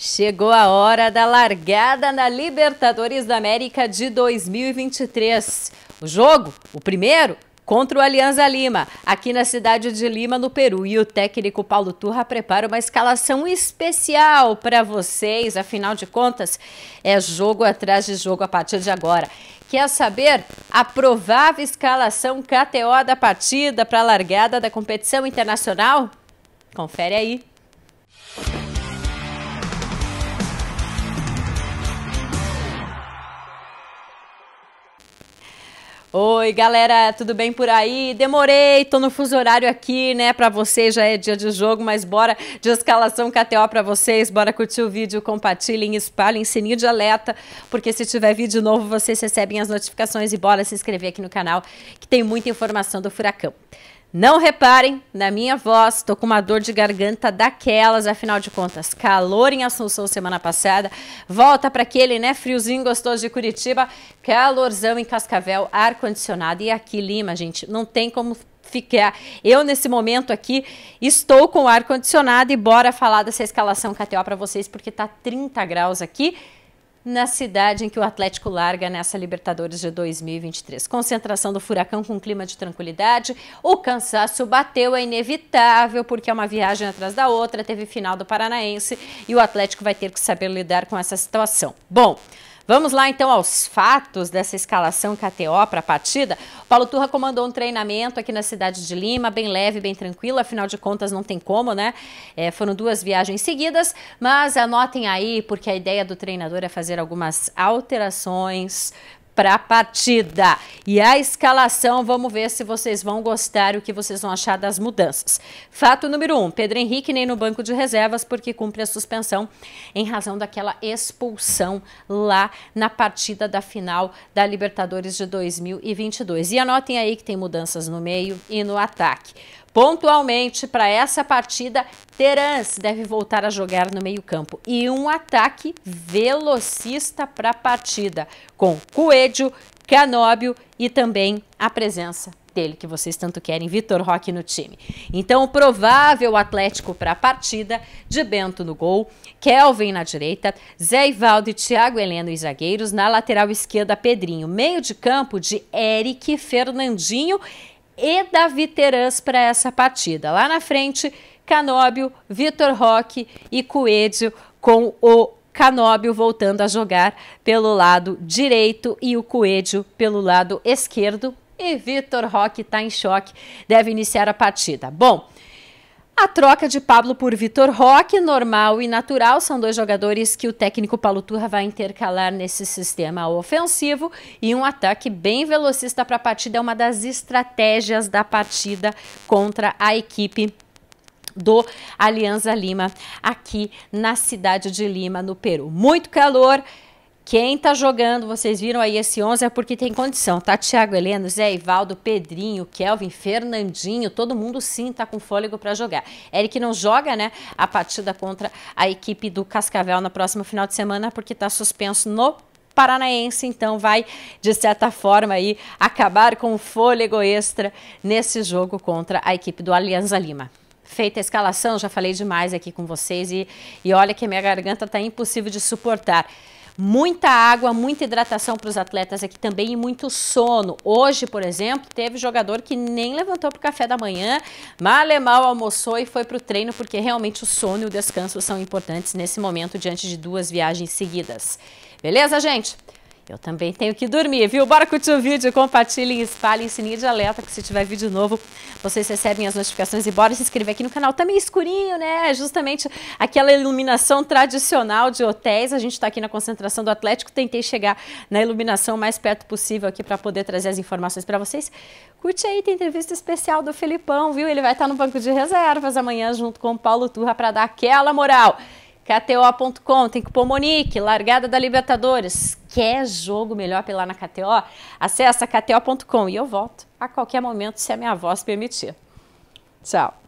Chegou a hora da largada na Libertadores da América de 2023. O jogo, o primeiro, contra o Alianza Lima, aqui na cidade de Lima, no Peru. E o técnico Paulo Turra prepara uma escalação especial para vocês. Afinal de contas, é jogo atrás de jogo a partir de agora. Quer saber a provável escalação KTO da partida para a largada da competição internacional? Confere aí. Oi, galera, tudo bem por aí? Demorei, tô no fuso horário aqui, né? Pra vocês já é dia de jogo, mas bora de escalação KTO pra vocês. Bora curtir o vídeo, compartilhem, espalhem sininho de alerta, porque se tiver vídeo novo vocês recebem as notificações e bora se inscrever aqui no canal que tem muita informação do Furacão. Não reparem na minha voz, estou com uma dor de garganta daquelas, afinal de contas, calor em Assunção semana passada, volta para aquele, né, friozinho gostoso de Curitiba, calorzão em Cascavel, ar condicionado e aqui Lima, gente, não tem como ficar. Eu nesse momento aqui estou com ar condicionado e bora falar dessa escalação KTO para vocês porque tá 30 graus aqui na cidade em que o Atlético larga nessa Libertadores de 2023. Concentração do furacão com clima de tranquilidade. O cansaço bateu, é inevitável, porque é uma viagem atrás da outra. Teve final do Paranaense e o Atlético vai ter que saber lidar com essa situação. Bom. Vamos lá então aos fatos dessa escalação KTO para a partida. Paulo Turra comandou um treinamento aqui na cidade de Lima, bem leve, bem tranquilo, afinal de contas não tem como, né? É, foram duas viagens seguidas, mas anotem aí, porque a ideia do treinador é fazer algumas alterações para a partida. E a escalação, vamos ver se vocês vão gostar e o que vocês vão achar das mudanças. Fato número um, Pedro Henrique nem no banco de reservas porque cumpre a suspensão em razão daquela expulsão lá na partida da final da Libertadores de 2022. E anotem aí que tem mudanças no meio e no ataque. Pontualmente para essa partida, Terans deve voltar a jogar no meio-campo e um ataque velocista para a partida, com Coelho, Canóbio e também a presença dele que vocês tanto querem, Vitor Roque no time. Então, o provável Atlético para a partida, de Bento no gol, Kelvin na direita, Zé Ivaldo e Thiago Heleno os zagueiros, na lateral esquerda, Pedrinho. Meio de campo de Eric Fernandinho e Davi Terãs para essa partida. Lá na frente, Canóbio, Vitor Roque e Coelho com o Canóbio voltando a jogar pelo lado direito e o Coelho pelo lado esquerdo. E Vitor Roque está em choque, deve iniciar a partida. Bom, a troca de Pablo por Vitor Roque, normal e natural, são dois jogadores que o técnico Paulo Turra vai intercalar nesse sistema ofensivo e um ataque bem velocista para a partida é uma das estratégias da partida contra a equipe do Alianza Lima aqui na cidade de Lima, no Peru. Muito calor. Quem tá jogando, vocês viram aí esse 11 é porque tem condição, tá? Thiago Heleno, Zé Ivaldo, Pedrinho, Kelvin, Fernandinho, todo mundo sim tá com fôlego para jogar. Eric não joga, né, a partida contra a equipe do Cascavel no próximo final de semana porque tá suspenso no Paranaense, então vai de certa forma aí acabar com o fôlego extra nesse jogo contra a equipe do Alianza Lima feita a escalação, já falei demais aqui com vocês e, e olha que minha garganta está impossível de suportar. Muita água, muita hidratação para os atletas aqui também e muito sono. Hoje, por exemplo, teve jogador que nem levantou para o café da manhã, mal almoçou e foi para o treino, porque realmente o sono e o descanso são importantes nesse momento diante de duas viagens seguidas. Beleza, gente? Eu também tenho que dormir, viu? Bora curtir o vídeo, compartilhem, espalhem, sininho de alerta, que se tiver vídeo novo, vocês recebem as notificações e bora se inscrever aqui no canal. Tá meio escurinho, né? Justamente aquela iluminação tradicional de hotéis. A gente está aqui na concentração do Atlético, tentei chegar na iluminação mais perto possível aqui para poder trazer as informações para vocês. Curte aí, tem entrevista especial do Felipão, viu? Ele vai estar tá no banco de reservas amanhã junto com o Paulo Turra para dar aquela moral. É KTO.com, tem cupom Monique, largada da Libertadores. Quer jogo melhor pela na KTO? Acesse KTO.com e eu volto a qualquer momento se a minha voz permitir. Tchau.